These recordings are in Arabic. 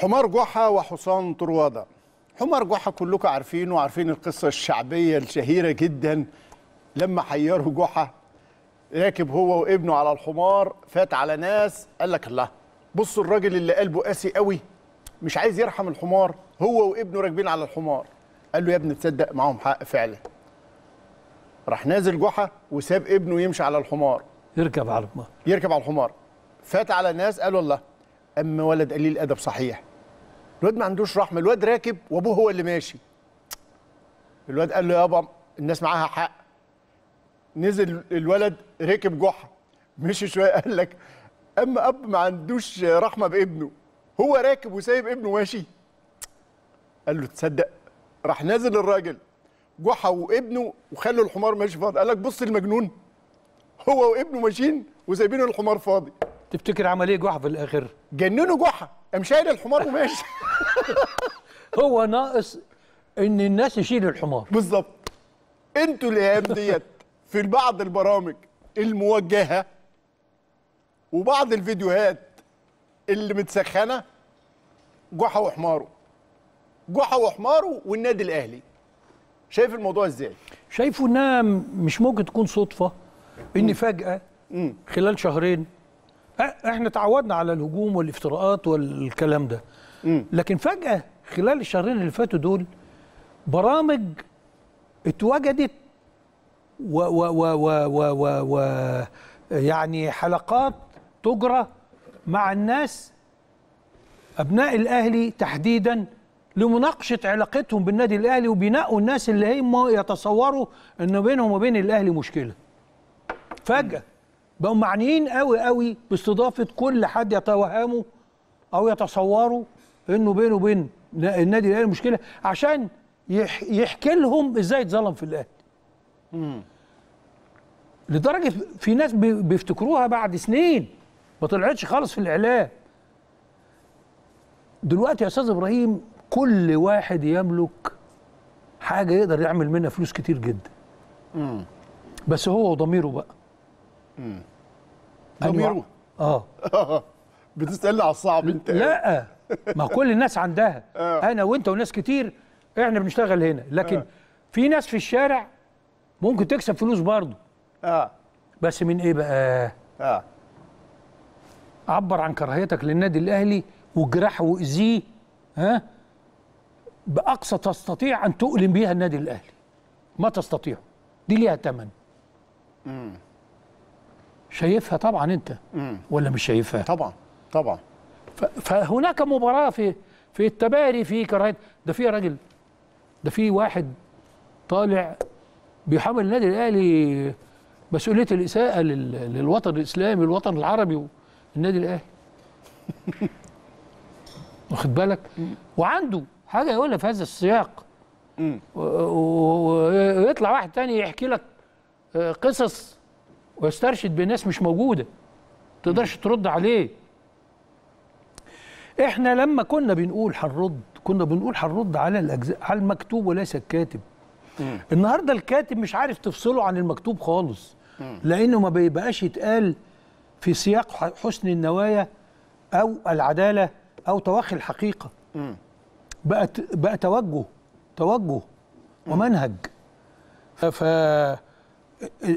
حمار جحا وحصان طرواده حمار جحا كلكم عارفينه وعارفين القصه الشعبيه الشهيره جدا لما حيره جحا راكب هو وابنه على الحمار فات على ناس قال لك الله بصوا الراجل اللي قلبه قاسي قوي مش عايز يرحم الحمار هو وابنه راكبين على الحمار قال له يا ابني تصدق معاهم حق فعلا راح نازل جحا وساب ابنه يمشي على الحمار يركب على الحمار يركب على الحمار فات على ناس قالوا الله اما ولد قليل ادب صحيح الواد ما عندوش رحمه الواد راكب وابوه هو اللي ماشي الواد قال له يابا الناس معاها حق نزل الولد ركب جحا مشي شويه قال لك اما اب ما عندوش رحمه بابنه هو راكب وسايب ابنه ماشي قال له تصدق راح نازل الراجل جحا وابنه وخلوا الحمار ماشي فاضي قال لك بص المجنون هو وابنه ماشيين وسايبين الحمار فاضي تفتكر عمل ايه جحا في الاخر جننوا جحا قام شايل الحمار وماشي هو ناقص ان الناس يشيل الحمار بالظبط انتوا الايام ديت في بعض البرامج الموجهه وبعض الفيديوهات اللي متسخنه جحا وحماره جحا وحماره والنادي الاهلي شايف الموضوع ازاي شايفه انها مش ممكن تكون صدفه ان فجاه خلال شهرين احنا تعودنا على الهجوم والافتراءات والكلام ده لكن فجاه خلال الشهرين اللي فاتوا دول برامج اتوجدت و و و و و, و, و يعني حلقات تجرى مع الناس ابناء الاهلي تحديدا لمناقشه علاقتهم بالنادي الاهلي وبناء الناس اللي هم يتصوروا ان بينهم وبين الاهلي مشكله فجاه بقوا معنيين قوي قوي باستضافه كل حد يتوهمه او يتصوره انه بينه وبين النادي الاهلي مشكله عشان يحكي لهم ازاي اتظلم في الاهلي. لدرجه في ناس بيفتكروها بعد سنين ما طلعتش خالص في الاعلام. دلوقتي يا استاذ ابراهيم كل واحد يملك حاجه يقدر يعمل منها فلوس كتير جدا. مم. بس هو وضميره بقى. مم. ضميره اه بتسال على الصعب انت لا ما كل الناس عندها آه. انا وانت وناس كتير احنا بنشتغل هنا لكن آه. في ناس في الشارع ممكن تكسب فلوس برضه اه بس من ايه بقى اه عبر عن كراهيتك للنادي الاهلي وجرح واذيه ها باقصى تستطيع ان تؤلم بيها النادي الاهلي ما تستطيع دي ليها ثمن امم شايفها طبعا انت ولا مش شايفها طبعا طبعا فهناك مباراه في في التباري في كراهيه ده في راجل ده في واحد طالع بيحمل النادي الاهلي مسؤوليه الاساءه للوطن الاسلامي والوطن العربي والنادي الاهلي واخد بالك وعنده حاجه يقولها في هذا السياق ويطلع واحد تاني يحكي لك آه، قصص ويسترشد بناس مش موجوده تقدرش ترد عليه احنا لما كنا بنقول هنرد كنا بنقول هنرد على الاجزاء على المكتوب وليس الكاتب مم. النهارده الكاتب مش عارف تفصله عن المكتوب خالص مم. لانه ما بيبقاش يتقال في سياق حسن النوايا او العداله او توخي الحقيقه بقى بقى توجه توجه ومنهج ف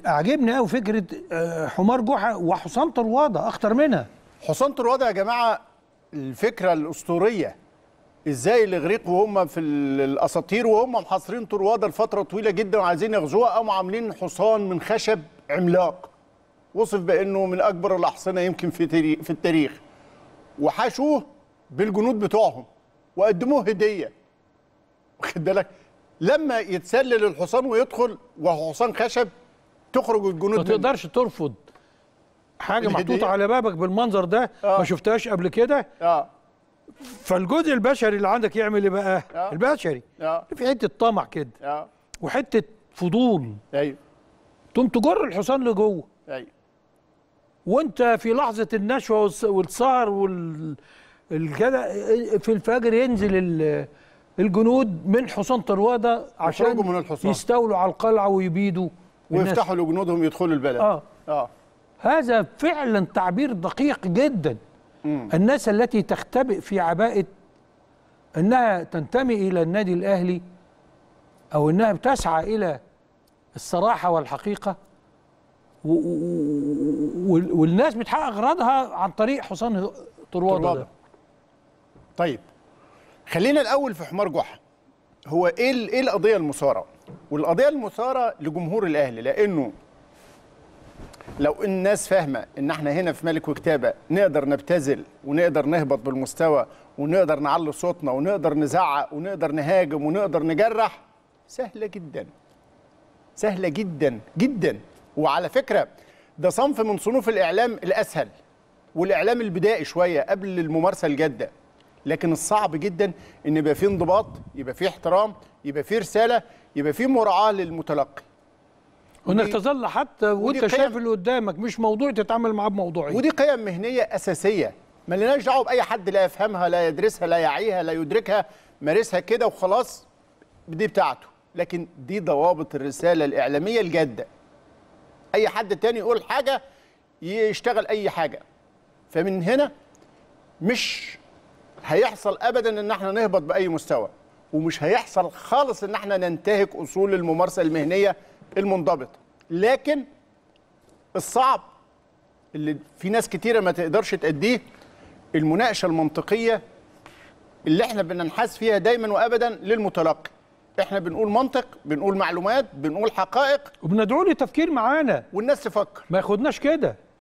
اعجبني قوي فكره آه، حمار جحا وحسام طرواده اخطر منها حسام طرواده يا جماعه الفكره الاسطوريه ازاي الاغريق وهم في الاساطير وهم محاصرين طرواده لفتره طويله جدا وعايزين يغزوها قاموا عاملين حصان من خشب عملاق وصف بانه من اكبر الاحصنه يمكن في في التاريخ وحاشوه بالجنود بتوعهم وقدموه هديه واخد بالك لما يتسلل الحصان ويدخل وهو حصان خشب تخرج الجنود ما تقدرش ترفض حاجه محطوطه على بابك بالمنظر ده آه. ما شفتهاش قبل كده آه. فالجزء البشري اللي عندك يعمل ايه بقى آه. البشري آه. في حته طمع كده آه. وحته فضول ايوه تقوم تجر الحصان لجوه ايوه وانت في لحظه النشوه والسهر وال في الفجر ينزل الجنود من حصان طروادة عشان من الحصان. يستولوا على القلعة ويبيدوا ويفتحوا لجنودهم يدخلوا البلد اه اه هذا فعلا تعبير دقيق جدا مم. الناس التي تختبئ في عباءة انها تنتمي الى النادي الاهلي او انها بتسعى الى الصراحه والحقيقه والناس بتحقق أغراضها عن طريق حصان طرواده ده. طيب خلينا الاول في حمار جحا هو ايه ايه القضيه المثاره والقضيه المثاره لجمهور الاهلي لانه لو الناس فاهمه ان احنا هنا في ملك وكتابه نقدر نبتذل ونقدر نهبط بالمستوى ونقدر نعلي صوتنا ونقدر نزعق ونقدر نهاجم ونقدر نجرح سهله جدا سهله جدا جدا وعلى فكره ده صنف من صنوف الاعلام الاسهل والاعلام البدائي شويه قبل الممارسه الجاده لكن الصعب جدا ان يبقى فيه انضباط يبقى فيه احترام يبقى فيه رساله يبقى في مراعاه للمتلقي وانك تظل حتى وانت شايف اللي قدامك مش موضوع تتعامل معاه بموضوعيه ودي قيم مهنيه اساسيه ما لناش دعوه باي حد لا يفهمها لا يدرسها لا يعيها لا يدركها مارسها كده وخلاص دي بتاعته لكن دي ضوابط الرساله الاعلاميه الجاده اي حد تاني يقول حاجه يشتغل اي حاجه فمن هنا مش هيحصل ابدا ان احنا نهبط باي مستوى ومش هيحصل خالص ان احنا ننتهك اصول الممارسه المهنيه المنضبطه لكن الصعب اللي في ناس كتيره ما تقدرش تأديه المناقشه المنطقيه اللي احنا بننحاز فيها دايما وابدا للمتلقي احنا بنقول منطق بنقول معلومات بنقول حقائق وبندعوه لتفكير معانا والناس تفكر ما ياخدناش كده